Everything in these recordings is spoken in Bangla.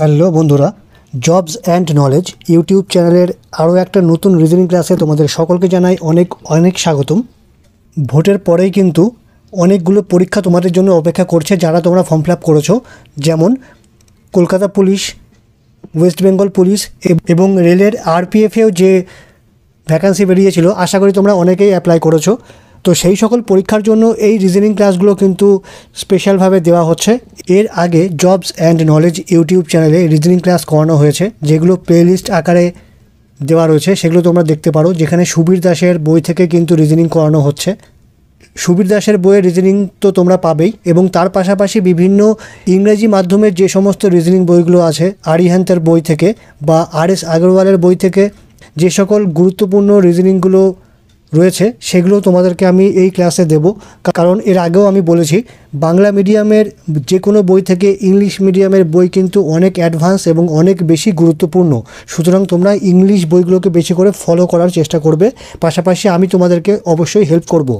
হ্যালো বন্ধুরা জবস অ্যান্ড নলেজ ইউটিউব চ্যানেলের আরও একটা নতুন রিজনিং ক্লাসে তোমাদের সকলকে জানাই অনেক অনেক স্বাগতম ভোটের পরেই কিন্তু অনেকগুলো পরীক্ষা তোমাদের জন্য অপেক্ষা করছে যারা তোমরা ফর্ম ফিল আপ করেছো যেমন Kolkata police West Bengal police এবং রেলের আরপিএফেও যে ভ্যাকান্সি বেরিয়েছিল আশা করি তোমরা অনেকেই অ্যাপ্লাই করেছো তো সেই সকল পরীক্ষার জন্য এই রিজনিং ক্লাসগুলো কিন্তু স্পেশালভাবে দেওয়া হচ্ছে এর আগে জবস অ্যান্ড নলেজ ইউটিউব চ্যানেলে রিজনিং ক্লাস করানো হয়েছে যেগুলো প্লেলিস্ট আকারে দেওয়া রয়েছে সেগুলো তোমরা দেখতে পারো যেখানে সুবীর দাসের বই থেকে কিন্তু রিজনিং করানো হচ্ছে সুবীর দাসের বইয়ের রিজনিং তো তোমরা পাবেই এবং তার পাশাপাশি বিভিন্ন ইংরেজি মাধ্যমের যে সমস্ত রিজনিং বইগুলো আছে আরিহান্তের বই থেকে বা আর এস আগরওয়ালের বই থেকে যে সকল গুরুত্বপূর্ণ রিজনিংগুলো রয়েছে সেগুলো তোমাদেরকে আমি এই ক্লাসে দেব কারণ এর আগেও আমি বলেছি বাংলা মিডিয়ামের যে কোনো বই থেকে ইংলিশ মিডিয়ামের বই কিন্তু অনেক অ্যাডভান্স এবং অনেক বেশি গুরুত্বপূর্ণ সুতরাং তোমরা ইংলিশ বইগুলোকে বেশি করে ফলো করার চেষ্টা করবে পাশাপাশি আমি তোমাদেরকে অবশ্যই হেল্প করব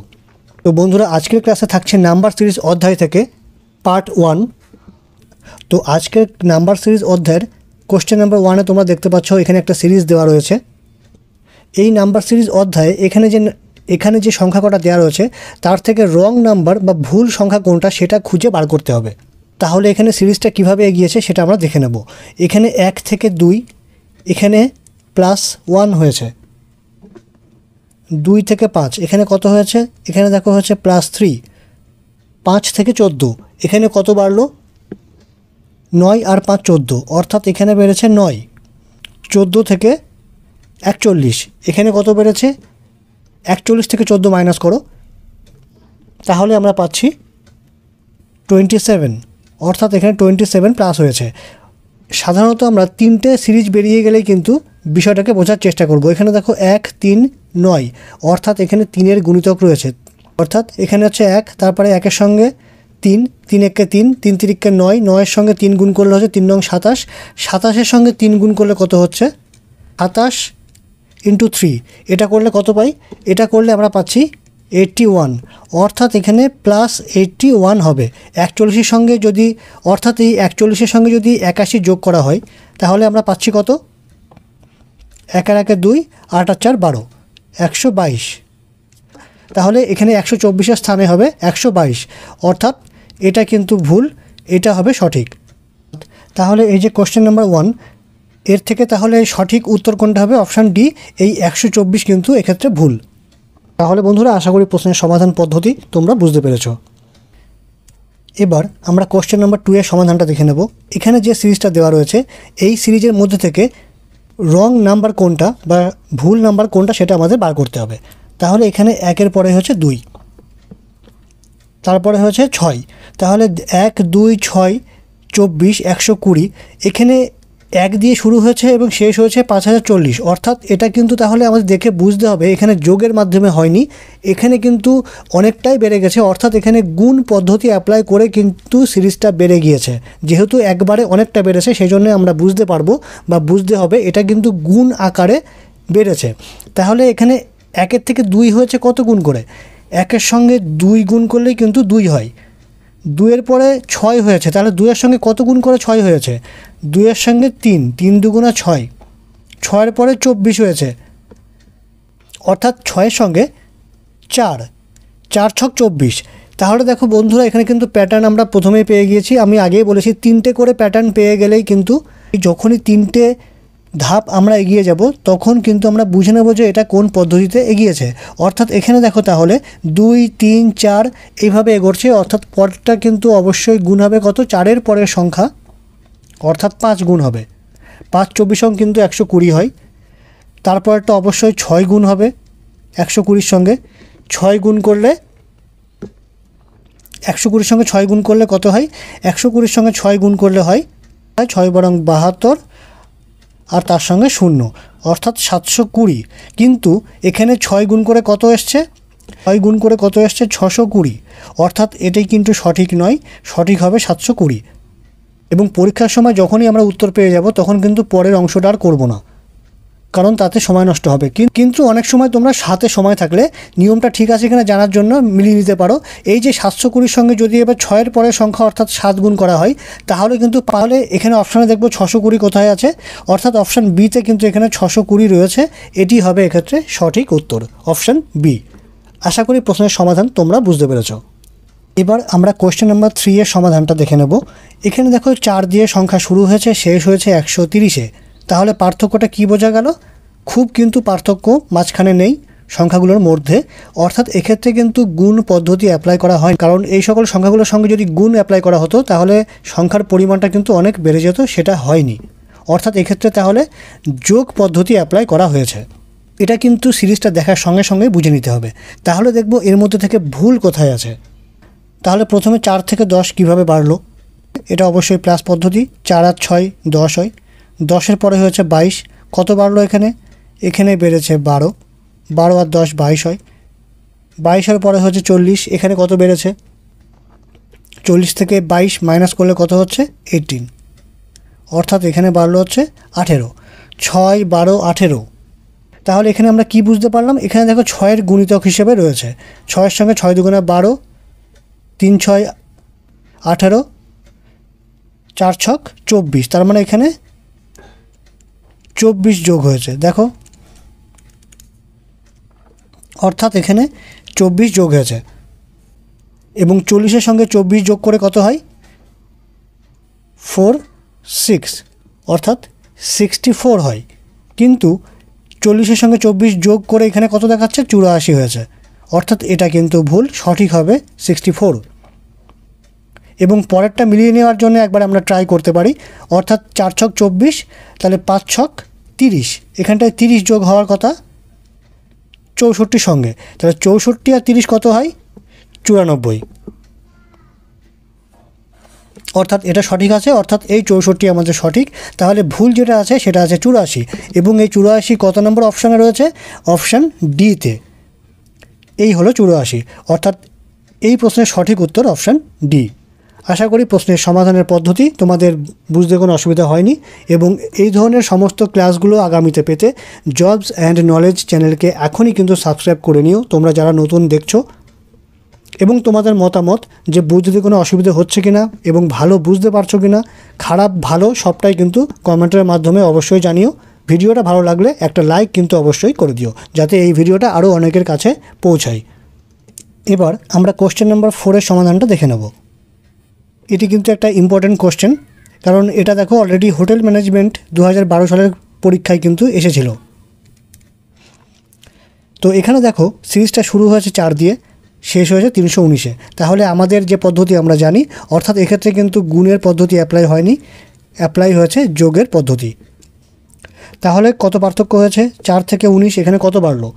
তো বন্ধুরা আজকের ক্লাসে থাকছে নাম্বার সিরিজ অধ্যায় থেকে পার্ট ওয়ান তো আজকের নাম্বার সিরিজ অধ্যায়ের কোশ্চেন নাম্বার ওয়ানে তোমরা দেখতে পাচ্ছ এখানে একটা সিরিজ দেওয়া রয়েছে এই নাম্বার সিরিজ অধ্যায়ে এখানে যে এখানে যে সংখ্যা কটা দেওয়া রয়েছে তার থেকে রং নাম্বার বা ভুল সংখ্যা কোনটা সেটা খুঁজে বার করতে হবে তাহলে এখানে সিরিজটা কিভাবে এগিয়েছে সেটা আমরা দেখে নেব এখানে এক থেকে দুই এখানে প্লাস ওয়ান হয়েছে দুই থেকে পাঁচ এখানে কত হয়েছে এখানে দেখো হয়েছে প্লাস থ্রি পাঁচ থেকে চোদ্দো এখানে কত বাড়লো নয় আর পাঁচ চোদ্দো অর্থাৎ এখানে বেড়েছে নয় চোদ্দো থেকে একচল্লিশ এখানে কত বেড়েছে একচল্লিশ থেকে চোদ্দো মাইনাস করো তাহলে আমরা পাচ্ছি টোয়েন্টি সেভেন অর্থাৎ এখানে টোয়েন্টি সেভেন প্লাস হয়েছে সাধারণত আমরা তিনটে সিরিজ বেরিয়ে গেলেই কিন্তু বিষয়টাকে বোঝার চেষ্টা করব এখানে দেখো এক তিন নয় অর্থাৎ এখানে তিনের গুণিতক রয়েছে অর্থাৎ এখানে হচ্ছে এক তারপরে একের সঙ্গে তিন তিন একে তিন তিন তিরিককে নয় নয়ের সঙ্গে তিন গুণ করলে হচ্ছে তিন নং সাতাশ সাতাশের সঙ্গে তিন গুণ করলে কত হচ্ছে সাতাশ ইন্টু থ্রি এটা করলে কত পাই এটা করলে আমরা পাচ্ছি এইটটি ওয়ান অর্থাৎ এখানে প্লাস এইটটি ওয়ান হবে একচল্লিশের সঙ্গে যদি অর্থাৎ এই একচল্লিশের সঙ্গে যদি একাশি যোগ করা হয় তাহলে আমরা পাচ্ছি কত একের একে দুই আট আর চার বারো একশো বাইশ তাহলে এখানে একশো চব্বিশের স্থানে হবে একশো বাইশ অর্থাৎ এটা কিন্তু ভুল এটা হবে সঠিক তাহলে এই যে কোশ্চেন নাম্বার ওয়ান এর থেকে তাহলে সঠিক উত্তর কোনটা হবে অপশান ডি এই একশো চব্বিশ কিন্তু এক্ষেত্রে ভুল তাহলে বন্ধুরা আশা করি প্রশ্নের সমাধান পদ্ধতি তোমরা বুঝতে পেরেছ এবার আমরা কোশ্চেন নাম্বার টু এর সমাধানটা দেখে নেব এখানে যে সিরিজটা দেওয়া রয়েছে এই সিরিজের মধ্যে থেকে রং নাম্বার কোনটা বা ভুল নাম্বার কোনটা সেটা আমাদের বার করতে হবে তাহলে এখানে একের পরে হচ্ছে দুই তারপরে হচ্ছে ছয় তাহলে এক দুই ছয় চব্বিশ একশো কুড়ি এখানে এক দিয়ে শুরু হয়েছে এবং শেষ হয়েছে পাঁচ হাজার চল্লিশ অর্থাৎ এটা কিন্তু তাহলে আমাদের দেখে বুঝতে হবে এখানে যোগের মাধ্যমে হয়নি এখানে কিন্তু অনেকটাই বেড়ে গেছে অর্থাৎ এখানে গুণ পদ্ধতি অ্যাপ্লাই করে কিন্তু সিরিজটা বেড়ে গিয়েছে যেহেতু একবারে অনেকটা বেড়েছে সেই জন্য আমরা বুঝতে পারবো বা বুঝতে হবে এটা কিন্তু গুণ আকারে বেড়েছে তাহলে এখানে একের থেকে দুই হয়েছে কত গুণ করে একের সঙ্গে দুই গুণ করলেই কিন্তু দুই হয় দুয়ের পরে ছয় হয়েছে তাহলে দুয়ের সঙ্গে কত গুণ করে ছয় হয়েছে দুয়ের সঙ্গে তিন তিন দুগুণা ছয় ছয়ের পরে চব্বিশ হয়েছে অর্থাৎ ছয়ের সঙ্গে চার চার ছক চব্বিশ তাহলে দেখো বন্ধুরা এখানে কিন্তু প্যাটার্ন আমরা প্রথমেই পেয়ে গিয়েছি আমি আগেই বলেছি তিনটে করে প্যাটার্ন পেয়ে গেলেই কিন্তু যখনই তিনটে ধাপ আমরা এগিয়ে যাব তখন কিন্তু আমরা বুঝে নেব যে এটা কোন পদ্ধতিতে এগিয়েছে অর্থাৎ এখানে দেখো তাহলে দুই তিন চার এইভাবে এগোচ্ছে অর্থাৎ পরটা কিন্তু অবশ্যই গুণ হবে কত চারের পরের সংখ্যা অর্থাৎ পাঁচ গুণ হবে পাঁচ চব্বিশ অঙ্ক কিন্তু একশো কুড়ি হয় তারপরটা অবশ্যই ছয় গুণ হবে একশো কুড়ির সঙ্গে ছয় গুণ করলে একশো কুড়ির সঙ্গে ছয় গুণ করলে কত হয় একশো কুড়ির সঙ্গে ছয় গুণ করলে হয় ছয় বরং বাহাত্তর আর তার সঙ্গে শূন্য অর্থাৎ সাতশো কুড়ি কিন্তু এখানে ছয় গুণ করে কত এসছে ছয় গুণ করে কত এসছে ছশো কুড়ি অর্থাৎ এটাই কিন্তু সঠিক নয় সঠিক হবে সাতশো কুড়ি এবং পরীক্ষার সময় যখনই আমরা উত্তর পেয়ে যাব তখন কিন্তু পরের অংশটা আর করবো না কারণ তাতে সময় নষ্ট হবে কিন্তু অনেক সময় তোমরা সাথে সময় থাকলে নিয়মটা ঠিক আছে কিনা জানার জন্য মিলিয়ে নিতে পারো এই যে সাতশো কুড়ির সঙ্গে যদি এবার ছয়ের পরে সংখ্যা অর্থাৎ সাত গুণ করা হয় তাহলে কিন্তু তাহলে এখানে অপশানে দেখবো ছশো কুড়ি কোথায় আছে অর্থাৎ অপশান বিতে কিন্তু এখানে ছশো কুড়ি রয়েছে এটি হবে এক্ষেত্রে সঠিক উত্তর অপশান বি আশা করি প্রশ্নের সমাধান তোমরা বুঝতে পেরেছো এবার আমরা কোয়েশ্চেন নাম্বার থ্রি এর সমাধানটা দেখে নেব এখানে দেখো চার দিয়ে সংখ্যা শুরু হয়েছে শেষ হয়েছে একশো তিরিশে তাহলে পার্থক্যটা কি বোঝা গেল খুব কিন্তু পার্থক্য মাঝখানে নেই সংখ্যাগুলোর মধ্যে অর্থাৎ এক্ষেত্রে কিন্তু গুণ পদ্ধতি অ্যাপ্লাই করা হয় কারণ এই সকল সংখ্যাগুলোর সঙ্গে যদি গুণ অ্যাপ্লাই করা হতো তাহলে সংখ্যার পরিমাণটা কিন্তু অনেক বেড়ে যেত সেটা হয়নি অর্থাৎ এক্ষেত্রে তাহলে যোগ পদ্ধতি অ্যাপ্লাই করা হয়েছে এটা কিন্তু সিরিজটা দেখার সঙ্গে সঙ্গে বুঝে নিতে হবে তাহলে দেখব এর মধ্যে থেকে ভুল কোথায় আছে তাহলে প্রথমে চার থেকে দশ কিভাবে বাড়লো এটা অবশ্যই প্লাস পদ্ধতি চার আর ছয় দশ হয় দশের পরে হয়েছে বাইশ কত বাড়লো এখানে এখানে বেড়েছে বারো বারো আর দশ বাইশ হয় বাইশের পরে হচ্ছে চল্লিশ এখানে কত বেড়েছে চল্লিশ থেকে বাইশ মাইনাস করলে কত হচ্ছে এইটিন অর্থাৎ এখানে বাড়লো হচ্ছে আঠেরো ছয় বারো আঠেরো তাহলে এখানে আমরা কি বুঝতে পারলাম এখানে দেখো ছয়ের গুণিতক হিসেবে রয়েছে ছয়ের সঙ্গে ছয় দুগুণা বারো তিন ছয় আঠারো চার ছক চব্বিশ তার মানে এখানে চব্বিশ যোগ হয়েছে দেখো অর্থাৎ এখানে চব্বিশ যোগ হয়েছে এবং চল্লিশের সঙ্গে চব্বিশ যোগ করে কত হয় ফোর সিক্স অর্থাৎ সিক্সটি ফোর হয় কিন্তু চল্লিশের সঙ্গে চব্বিশ যোগ করে এখানে কত দেখাচ্ছে চুরাশি হয়েছে অর্থাৎ এটা কিন্তু ভুল সঠিক হবে সিক্সটি ফোর এবং পরেরটা মিলিয়ে নেওয়ার জন্য একবার আমরা ট্রাই করতে পারি অর্থাৎ চার ছক চব্বিশ তাহলে পাঁচ ছক তিরিশ এখানটায় তিরিশ যোগ হওয়ার কথা চৌষট্টির সঙ্গে তাহলে চৌষট্টি আর তিরিশ কত হয় চুরানব্বই অর্থাৎ এটা সঠিক আছে অর্থাৎ এই চৌষট্টি আমাদের সঠিক তাহলে ভুল যেটা আছে সেটা আছে চুরাশি এবং এই চুরাশি কত নম্বর অপশানে রয়েছে অপশান ডিতে এই হলো চুরাশি অর্থাৎ এই প্রশ্নের সঠিক উত্তর অপশান ডি আশা করি প্রশ্নের সমাধানের পদ্ধতি তোমাদের বুঝতে কোনো অসুবিধা হয়নি এবং এই ধরনের সমস্ত ক্লাসগুলো আগামীতে পেতে জবস অ্যান্ড নলেজ চ্যানেলকে এখনই কিন্তু সাবস্ক্রাইব করে নিও তোমরা যারা নতুন দেখছো এবং তোমাদের মতামত যে বুঝতে কোনো অসুবিধা হচ্ছে কিনা এবং ভালো বুঝতে পারছো কিনা খারাপ ভালো সবটাই কিন্তু কমেন্টের মাধ্যমে অবশ্যই জানিও ভিডিওটা ভালো লাগলে একটা লাইক কিন্তু অবশ্যই করে দিও যাতে এই ভিডিওটা আরও অনেকের কাছে পৌঁছায় এবার আমরা কোশ্চেন নাম্বার ফোরের সমাধানটা দেখে নেবো এটি কিন্তু একটা ইম্পর্ট্যান্ট কোশ্চেন কারণ এটা দেখো অলরেডি হোটেল ম্যানেজমেন্ট দু সালের পরীক্ষায় কিন্তু এসেছিল তো এখানে দেখো সিরিজটা শুরু হয়েছে চার দিয়ে শেষ হয়েছে তিনশো উনিশে তাহলে আমাদের যে পদ্ধতি আমরা জানি অর্থাৎ এক্ষেত্রে কিন্তু গুণের পদ্ধতি অ্যাপ্লাই হয়নি অ্যাপ্লাই হয়েছে যোগের পদ্ধতি তাহলে কত পার্থক্য হয়েছে চার থেকে উনিশ এখানে কত বাড়লো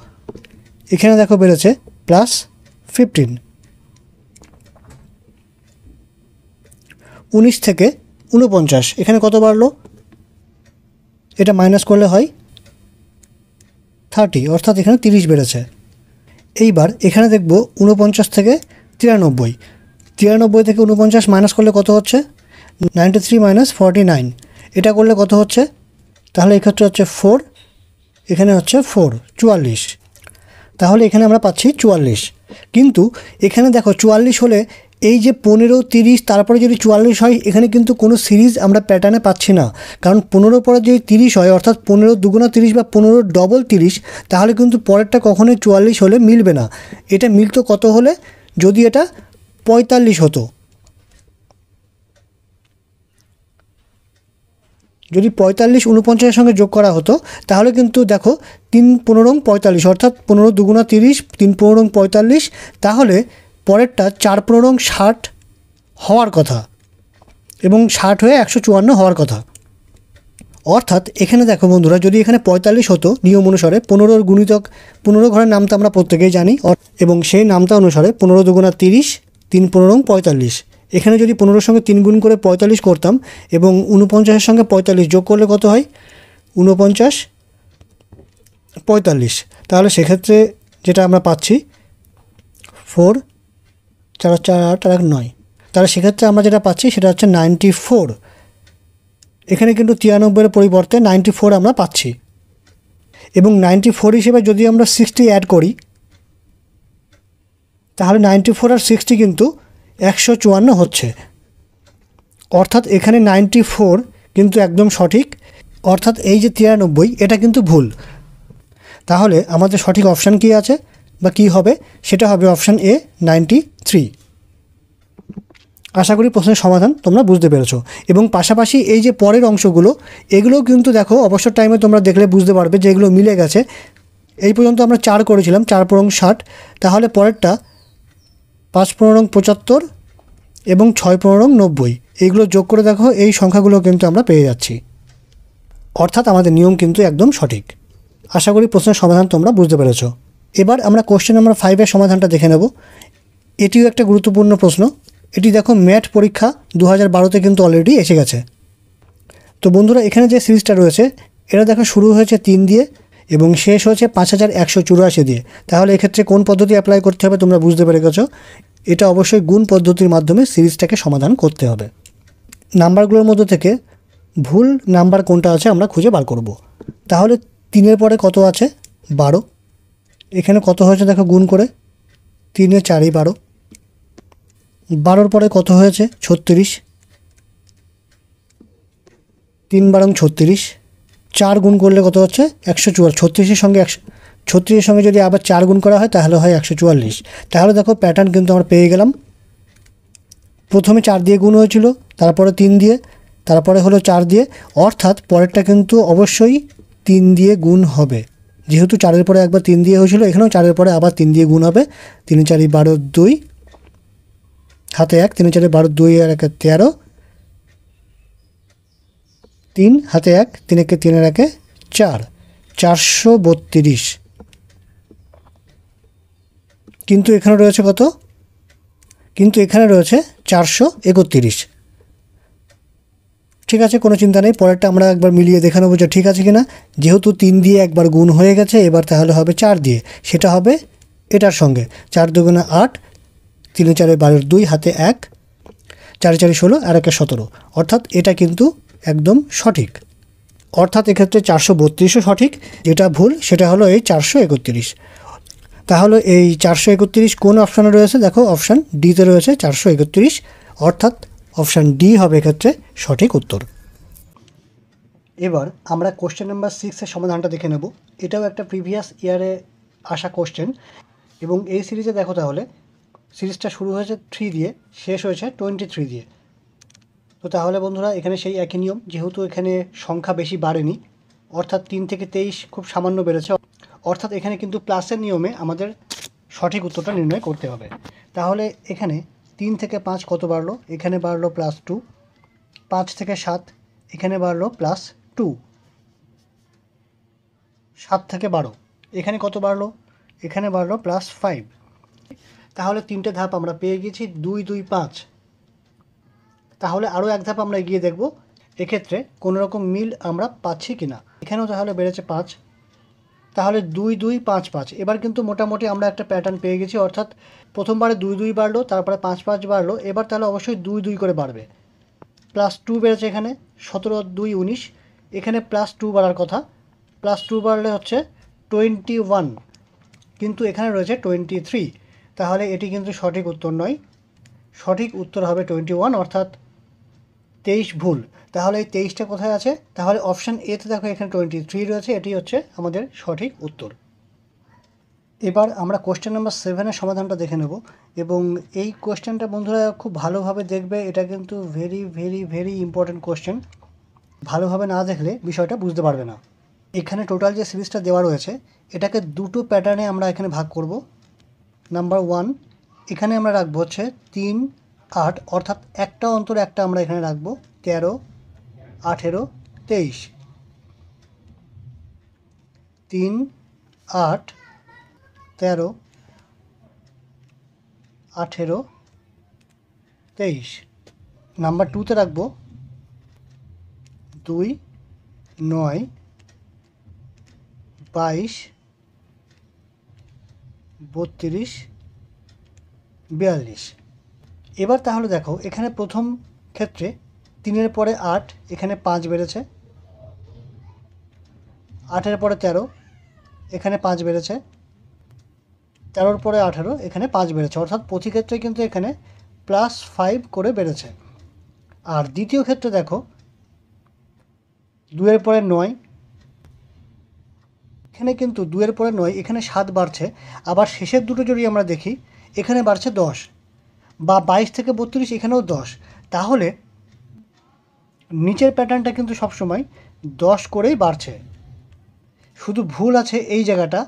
এখানে দেখো বেড়েছে প্লাস ফিফটিন উনিশ থেকে উনপঞ্চাশ এখানে কত বাড়লো এটা মাইনাস করলে হয় থার্টি অর্থাৎ এখানে তিরিশ বেড়েছে এইবার এখানে দেখব উনপঞ্চাশ থেকে তিরানব্বই তিরানব্বই থেকে উনপঞ্চাশ মাইনাস করলে কত হচ্ছে ninety three minus forty nine এটা করলে কত হচ্ছে তাহলে এক্ষেত্রে হচ্ছে ফোর এখানে হচ্ছে ফোর চুয়াল্লিশ তাহলে এখানে আমরা পাচ্ছি চুয়াল্লিশ কিন্তু এখানে দেখো চুয়াল্লিশ হলে এই যে পনেরো তিরিশ তারপরে যদি চুয়াল্লিশ হয় এখানে কিন্তু কোনো সিরিজ আমরা প্যাটার্নে পাচ্ছি না কারণ পনেরো পরে যদি তিরিশ হয় অর্থাৎ পনেরো দুগুণা তিরিশ বা পনেরো ডবল তিরিশ তাহলে কিন্তু পরেরটা কখনোই চুয়াল্লিশ হলে মিলবে না এটা মিলতো কত হলে যদি এটা পঁয়তাল্লিশ হতো যদি পঁয়তাল্লিশ উনপঞ্চাশের সঙ্গে যোগ করা হতো তাহলে কিন্তু দেখো তিন পনেরো পঁয়তাল্লিশ অর্থাৎ পনেরো দুগুণা তিরিশ তিন পনেরো পঁয়তাল্লিশ তাহলে পরেরটা চার প্রণং ষাট হওয়ার কথা এবং ষাট হয়ে একশো চুয়ান্ন হওয়ার কথা অর্থাৎ এখানে দেখো বন্ধুরা যদি এখানে পঁয়তাল্লিশ হতো নিয়ম অনুসারে পনেরোর গুণিতক পনেরো ঘরের নামটা আমরা প্রত্যেকেই জানি এবং সেই নামটা অনুসারে পনেরো দুগুণা তিরিশ তিন পনেরো পঁয়তাল্লিশ এখানে যদি পনেরোর সঙ্গে তিন গুণ করে পঁয়তাল্লিশ করতাম এবং উনপঞ্চাশের সঙ্গে পঁয়তাল্লিশ যোগ করলে কত হয় উনপঞ্চাশ পঁয়তাল্লিশ তাহলে সেক্ষেত্রে যেটা আমরা পাচ্ছি ফোর চার চার আট চার এক নয় তাহলে সেক্ষেত্রে আমরা যেটা পাচ্ছি সেটা হচ্ছে নাইনটি ফোর এখানে কিন্তু তিরানব্বইয়ের পরিবর্তে নাইনটি ফোর আমরা পাচ্ছি এবং নাইনটি ফোর হিসেবে যদি আমরা সিক্সটি অ্যাড করি তাহলে নাইনটি ফোর আর সিক্সটি কিন্তু একশো চুয়ান্ন হচ্ছে অর্থাৎ এখানে নাইনটি ফোর কিন্তু একদম সঠিক অর্থাৎ এই যে তিরানব্বই এটা কিন্তু ভুল তাহলে আমাদের সঠিক অপশান কী আছে বা কি হবে সেটা হবে অপশান এ নাইনটি থ্রি আশা করি প্রশ্নের সমাধান তোমরা বুঝতে পেরেছো এবং পাশাপাশি এই যে পরের অংশগুলো এগুলো কিন্তু দেখো অবসর টাইমে তোমরা দেখলে বুঝতে পারবে যে এগুলো মিলে গেছে এই পর্যন্ত আমরা চার করেছিলাম চার পুরং ষাট তাহলে পরেরটা পাঁচ পনেরং পঁচাত্তর এবং ছয় পনেরং নব্বই এইগুলো যোগ করে দেখো এই সংখ্যাগুলো কিন্তু আমরা পেয়ে যাচ্ছি অর্থাৎ আমাদের নিয়ম কিন্তু একদম সঠিক আশা করি প্রশ্নের সমাধান তোমরা বুঝতে পেরেছো এবার আমরা কোশ্চেন নাম্বার ফাইভের সমাধানটা দেখে নেব এটিও একটা গুরুত্বপূর্ণ প্রশ্ন এটি দেখো ম্যাট পরীক্ষা দু হাজার বারোতে কিন্তু অলরেডি এসে গেছে তো বন্ধুরা এখানে যে সিরিজটা রয়েছে এটা দেখো শুরু হয়েছে তিন দিয়ে এবং শেষ হয়েছে পাঁচ হাজার একশো চুরাশি দিয়ে তাহলে এক্ষেত্রে কোন পদ্ধতি অ্যাপ্লাই করতে হবে তোমরা বুঝতে পেরে গেছো এটা অবশ্যই গুণ পদ্ধতির মাধ্যমে সিরিজটাকে সমাধান করতে হবে নাম্বারগুলোর মধ্যে থেকে ভুল নাম্বার কোনটা আছে আমরা খুঁজে বার করব তাহলে তিনের পরে কত আছে বারো এখানে কত হয়েছে দেখো গুণ করে তিনে চারি বারো বারোর পরে কত হয়েছে ছত্রিশ তিন বারং ছত্রিশ চার গুণ করলে কত হচ্ছে একশো চুয়াল্লিশ ছত্রিশের সঙ্গে একশো ছত্রিশের সঙ্গে যদি আবার চার গুণ করা হয় তাহলে হয় একশো চুয়াল্লিশ তাহলে দেখো প্যাটার্ন কিন্তু আমরা পেয়ে গেলাম প্রথমে চার দিয়ে গুণ হয়েছিল তারপরে তিন দিয়ে তারপরে হলো চার দিয়ে অর্থাৎ পরেরটা কিন্তু অবশ্যই তিন দিয়ে গুণ হবে যেহেতু চারের পরে একবার তিন দিয়ে হয়েছিল এখানেও চারের পরে আবার তিন দিয়ে গুণ হবে তিন চারি বারো দুই হাতে এক তিন চারি বারো দুই আর একে তেরো তিন হাতে এক তিন একে আর একে চার চারশো বত্রিশ কিন্তু এখানে রয়েছে কত কিন্তু এখানে রয়েছে চারশো একত্রিশ ঠিক আছে কোনো চিন্তা নেই পরেরটা আমরা একবার মিলিয়ে দেখে নেবো যে ঠিক আছে কি না যেহেতু তিন দিয়ে একবার গুণ হয়ে গেছে এবার তাহলে হবে চার দিয়ে সেটা হবে এটার সঙ্গে চার দুগুণে আট তিনে চারে বারো দুই হাতে এক চারে চারে ষোলো আর একে সতেরো অর্থাৎ এটা কিন্তু একদম সঠিক অর্থাৎ এক্ষেত্রে চারশো বত্রিশও সঠিক যেটা ভুল সেটা হলো এই চারশো একত্রিশ তাহলে এই চারশো একত্রিশ কোন অপশানে রয়েছে দেখো অপশান ডিতে রয়েছে চারশো একত্রিশ অর্থাৎ অপশান ডি হবে এক্ষেত্রে সঠিক উত্তর এবার আমরা কোশ্চেন নাম্বার সিক্সের সমাধানটা দেখে নেব এটাও একটা প্রিভিয়াস ইয়ারে আসা কোশ্চেন এবং এই সিরিজে দেখো তাহলে সিরিজটা শুরু হয়েছে থ্রি দিয়ে শেষ হয়েছে টোয়েন্টি থ্রি দিয়ে তো তাহলে বন্ধুরা এখানে সেই একই নিয়ম যেহেতু এখানে সংখ্যা বেশি বাড়েনি অর্থাৎ তিন থেকে তেইশ খুব সামান্য বেড়েছে অর্থাৎ এখানে কিন্তু প্লাসের নিয়মে আমাদের সঠিক উত্তরটা নির্ণয় করতে হবে তাহলে এখানে তিন থেকে পাঁচ কত বাড়লো এখানে বাড়লো প্লাস টু পাঁচ থেকে সাত এখানে বাড়লো প্লাস টু সাত থেকে বারো এখানে কত বাড়লো এখানে বাড়লো প্লাস ফাইভ তাহলে তিনটে ধাপ আমরা পেয়ে গেছি দুই দুই পাঁচ তাহলে আরও এক ধাপ আমরা এগিয়ে দেখব এক্ষেত্রে কোনোরকম মিল আমরা পাচ্ছি কি না এখানেও তাহলে বেড়েছে পাঁচ তাহলে দুই দুই পাঁচ পাঁচ এবার কিন্তু মোটামুটি আমরা একটা প্যাটার্ন পেয়ে গেছি অর্থাৎ প্রথমবারে দুই দুই বাড়লো তারপরে পাঁচ পাঁচ বাড়লো এবার তাহলে অবশ্যই দুই দুই করে বাড়বে প্লাস টু বেড়েছে এখানে সতেরো দুই উনিশ এখানে প্লাস টু বাড়ার কথা প্লাস টু বাড়লে হচ্ছে টোয়েন্টি ওয়ান কিন্তু এখানে রয়েছে টোয়েন্টি থ্রি তাহলে এটি কিন্তু সঠিক উত্তর নয় সঠিক উত্তর হবে টোয়েন্টি ওয়ান অর্থাৎ তেইশ ভুল তাহলে এই তেইশটা কোথায় আছে তাহলে অপশান এতে দেখো এখানে টোয়েন্টি থ্রি রয়েছে এটি হচ্ছে আমাদের সঠিক উত্তর এবার আমরা কোয়েশ্চেন নাম্বার সেভেনের সমাধানটা দেখে নেব এবং এই কোশ্চেনটা বন্ধুরা খুব ভালোভাবে দেখবে এটা কিন্তু very very very important question ভালোভাবে না দেখলে বিষয়টা বুঝতে পারবে না এখানে টোটাল যে সিরিজটা দেওয়া রয়েছে এটাকে দুটো প্যাটার্নে আমরা এখানে ভাগ করব নাম্বার ওয়ান এখানে আমরা রাখবো হচ্ছে তিন আট অর্থাৎ একটা অন্তর একটা আমরা এখানে রাখবো তেরো আঠেরো তেইশ তিন আট তেরো আঠেরো তেইশ নাম্বার টুতে রাখব দুই নয় বাইশ বত্রিশ বিয়াল্লিশ এবার তাহলে দেখো এখানে প্রথম ক্ষেত্রে তিনের পরে আট এখানে পাঁচ বেড়েছে আটের পরে তেরো এখানে পাঁচ বেড়েছে তেরোর পরে আঠেরো এখানে পাঁচ বেড়েছে অর্থাৎ প্রতি ক্ষেত্রে কিন্তু এখানে প্লাস ফাইভ করে বেড়েছে আর দ্বিতীয় ক্ষেত্রে দেখো দুয়ের পরে নয় এখানে কিন্তু দুয়ের পরে নয় এখানে সাত বাড়ছে আবার শেষের দুটো যদি আমরা দেখি এখানে বাড়ছে দশ বা বাইশ থেকে বত্রিশ এখানেও দশ তাহলে নিচের প্যাটার্নটা কিন্তু সবসময় দশ করেই বাড়ছে শুধু ভুল আছে এই জায়গাটা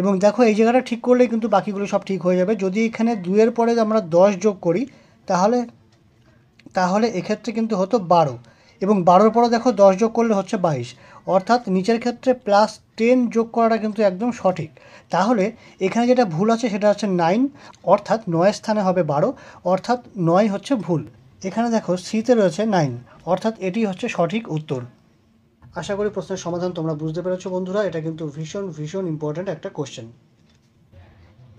এবং দেখো এই জায়গাটা ঠিক করলে কিন্তু বাকিগুলো সব ঠিক হয়ে যাবে যদি এখানে দুইয়ের পরে আমরা দশ যোগ করি তাহলে তাহলে এক্ষেত্রে কিন্তু হতো বারো এবং বারোর পরে দেখো দশ যোগ করলে হচ্ছে বাইশ অর্থাৎ নিচের ক্ষেত্রে প্লাস টেন যোগ করাটা কিন্তু একদম সঠিক তাহলে এখানে যেটা ভুল আছে সেটা হচ্ছে নাইন অর্থাৎ নয়ের স্থানে হবে বারো অর্থাৎ নয় হচ্ছে ভুল এখানে দেখো সিতে রয়েছে নাইন অর্থাৎ এটি হচ্ছে সঠিক উত্তর আশা করি প্রশ্নের সমাধান তোমরা বুঝতে পেরেছো বন্ধুরা এটা কিন্তু ভীষণ ভীষণ ইম্পর্ট্যান্ট একটা কোশ্চেন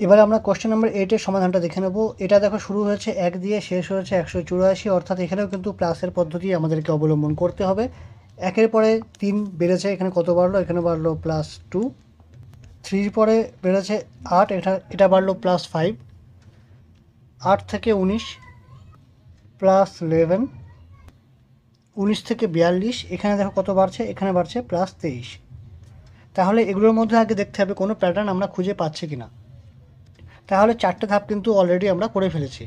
এবারে আমরা কোশ্চেন নাম্বার এইটের সমাধানটা দেখে নেব এটা দেখো শুরু হয়েছে এক দিয়ে শেষ হয়েছে একশো চুরাশি অর্থাৎ এখানেও কিন্তু প্লাসের পদ্ধতি আমাদেরকে অবলম্বন করতে হবে একের পরে তিন বেড়েছে এখানে কত বাড়লো এখানে বাড়লো প্লাস টু থ্রির পরে বেড়েছে আট এটা এটা বাড়লো প্লাস ফাইভ আট থেকে উনিশ প্লাস ইলেভেন উনিশ থেকে বিয়াল্লিশ এখানে দেখো কত বাড়ছে এখানে বাড়ছে প্লাস তেইশ তাহলে এগুলোর মধ্যে আগে দেখতে হবে কোনো প্যাটার্ন আমরা খুঁজে পাচ্ছি কি না তাহলে চারটে ধাপ কিন্তু অলরেডি আমরা করে ফেলেছি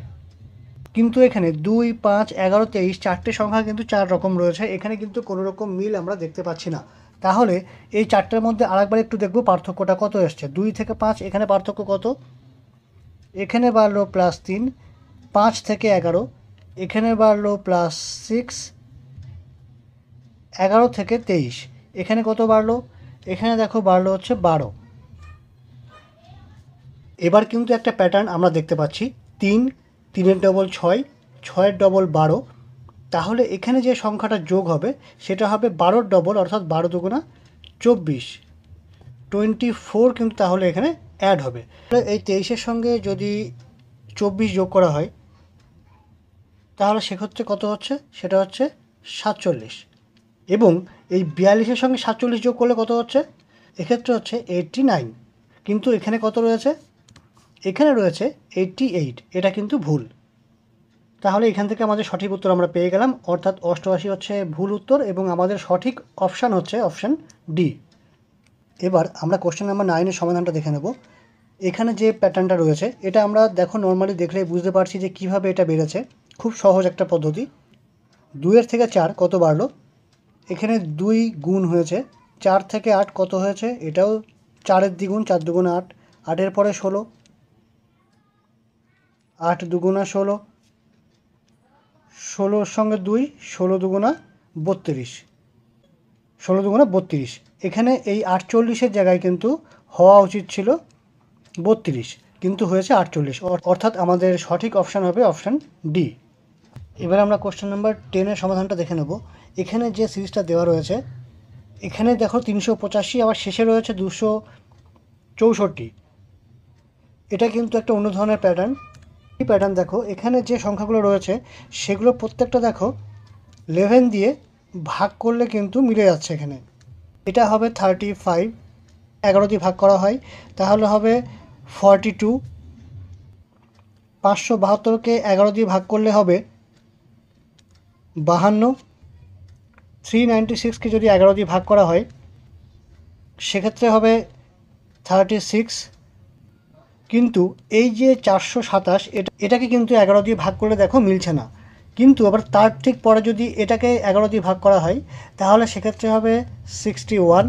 কিন্তু এখানে দুই পাঁচ এগারো তেইশ চারটে সংখ্যা কিন্তু চার রকম রয়েছে এখানে কিন্তু কোনো রকম মিল আমরা দেখতে পাচ্ছি না তাহলে এই চারটের মধ্যে আরেকবার একটু দেখব পার্থক্যটা কত এসছে দুই থেকে পাঁচ এখানে পার্থক্য কত এখানে বাড়লো প্লাস তিন পাঁচ থেকে এগারো এখানে বাড়লো প্লাস সিক্স এগারো থেকে তেইশ এখানে কত বাড়লো এখানে দেখো বাড়লো হচ্ছে বারো এবার কিন্তু একটা প্যাটার্ন আমরা দেখতে পাচ্ছি তিন তিনের ডবল ছয় ছয়ের ডবল বারো তাহলে এখানে যে সংখ্যাটা যোগ হবে সেটা হবে বারোর ডবল অর্থাৎ বারো দুগুণা চব্বিশ টোয়েন্টি ফোর কিন্তু তাহলে এখানে অ্যাড হবে এই তেইশের সঙ্গে যদি চব্বিশ যোগ করা হয় তাহলে সেক্ষেত্রে কত হচ্ছে সেটা হচ্ছে সাতচল্লিশ এবং এই বিয়াল্লিশের সঙ্গে সাতচল্লিশ যোগ করলে কত হচ্ছে এক্ষেত্রে হচ্ছে এইটটি নাইন কিন্তু এখানে কত রয়েছে এখানে রয়েছে এইটটি এইট এটা কিন্তু ভুল তাহলে এখান থেকে আমাদের সঠিক উত্তর আমরা পেয়ে গেলাম অর্থাৎ অষ্টআশি হচ্ছে ভুল উত্তর এবং আমাদের সঠিক অপশান হচ্ছে অপশান ডি এবার আমরা কোশ্চেন নাম্বার নাইনের সমাধানটা দেখে নেব এখানে যে প্যাটার্নটা রয়েছে এটা আমরা দেখো নর্মালি দেখলে বুঝতে পারছি যে কিভাবে এটা বেড়েছে খুব সহজ একটা পদ্ধতি দুয়ের থেকে চার কত বাড়লো এখানে দুই গুণ হয়েছে চার থেকে আট কত হয়েছে এটাও চারের দ্বিগুণ চার দুগুণ আট আটের পরে ষোলো আট দুগুণা ষোলো ষোলোর সঙ্গে দুই ষোলো দুগুণা বত্রিশ ষোলো দুগুণা বত্রিশ এখানে এই আটচল্লিশের জায়গায় কিন্তু হওয়া উচিত ছিল বত্রিশ কিন্তু হয়েছে আটচল্লিশ অর্থাৎ আমাদের সঠিক অপশান হবে অপশান ডি এবার আমরা কোশ্চেন নাম্বার টেনের সমাধানটা দেখে নেব এখানে যে সিরিজটা দেওয়া রয়েছে এখানে দেখো তিনশো পঁচাশি আবার শেষে রয়েছে দুশো চৌষট্টি এটা কিন্তু একটা অন্য ধরনের প্যাটার্ন প্যাটার্ন দেখো এখানে যে সংখ্যাগুলো রয়েছে সেগুলো প্রত্যেকটা দেখো লেভেন দিয়ে ভাগ করলে কিন্তু মিলে যাচ্ছে এখানে এটা হবে থার্টি ফাইভ এগারো দিয়ে ভাগ করা হয় তাহলে হবে ফর্টি টু পাঁচশো বাহাত্তরকে এগারো দিয়ে ভাগ করলে হবে বাহান্ন থ্রি নাইনটি সিক্সকে যদি এগারো দিয়ে ভাগ করা হয় সেক্ষেত্রে হবে থার্টি সিক্স কিন্তু এই যে চারশো সাতাশ এটা এটাকে কিন্তু এগারো দিয়ে ভাগ করলে দেখো মিলছে না কিন্তু আবার তার ঠিক পরে যদি এটাকে এগারো দিয়ে ভাগ করা হয় তাহলে সেক্ষেত্রে হবে সিক্সটি ওয়ান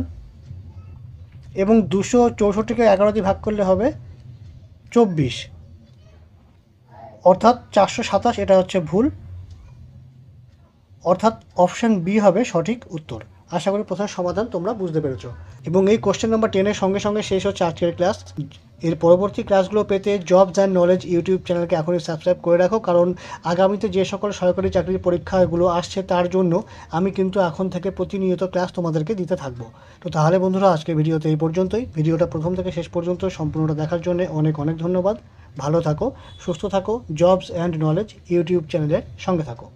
এবং দুশো চৌষট্টিকে এগারো দিয়ে ভাগ করলে হবে চব্বিশ অর্থাৎ চারশো সাতাশ এটা হচ্ছে ভুল অর্থাৎ অপশান বি হবে সঠিক উত্তর আশা করি প্রথম সমাধান তোমরা বুঝতে পেরেছো এবং এই কোশ্চেন নাম্বার টেনের সঙ্গে সঙ্গে শেষ হচ্ছে আজকের ক্লাস এর পরবর্তী ক্লাসগুলো পেতে জবস অ্যান্ড নলেজ ইউটিউব চ্যানেলকে এখনই সাবস্ক্রাইব করে রাখো কারণ আগামীতে যে সকল সরকারি চাকরির পরীক্ষাগুলো আসছে তার জন্য আমি কিন্তু এখন থেকে প্রতিনিয়ত ক্লাস তোমাদেরকে দিতে থাকবো তো তাহলে বন্ধুরা আজকে ভিডিওতে এই পর্যন্তই ভিডিওটা প্রথম থেকে শেষ পর্যন্ত সম্পূর্ণটা দেখার জন্য অনেক অনেক ধন্যবাদ ভালো থাকো সুস্থ থাকো জবস অ্যান্ড নলেজ ইউটিউব চ্যানেলের সঙ্গে থাকো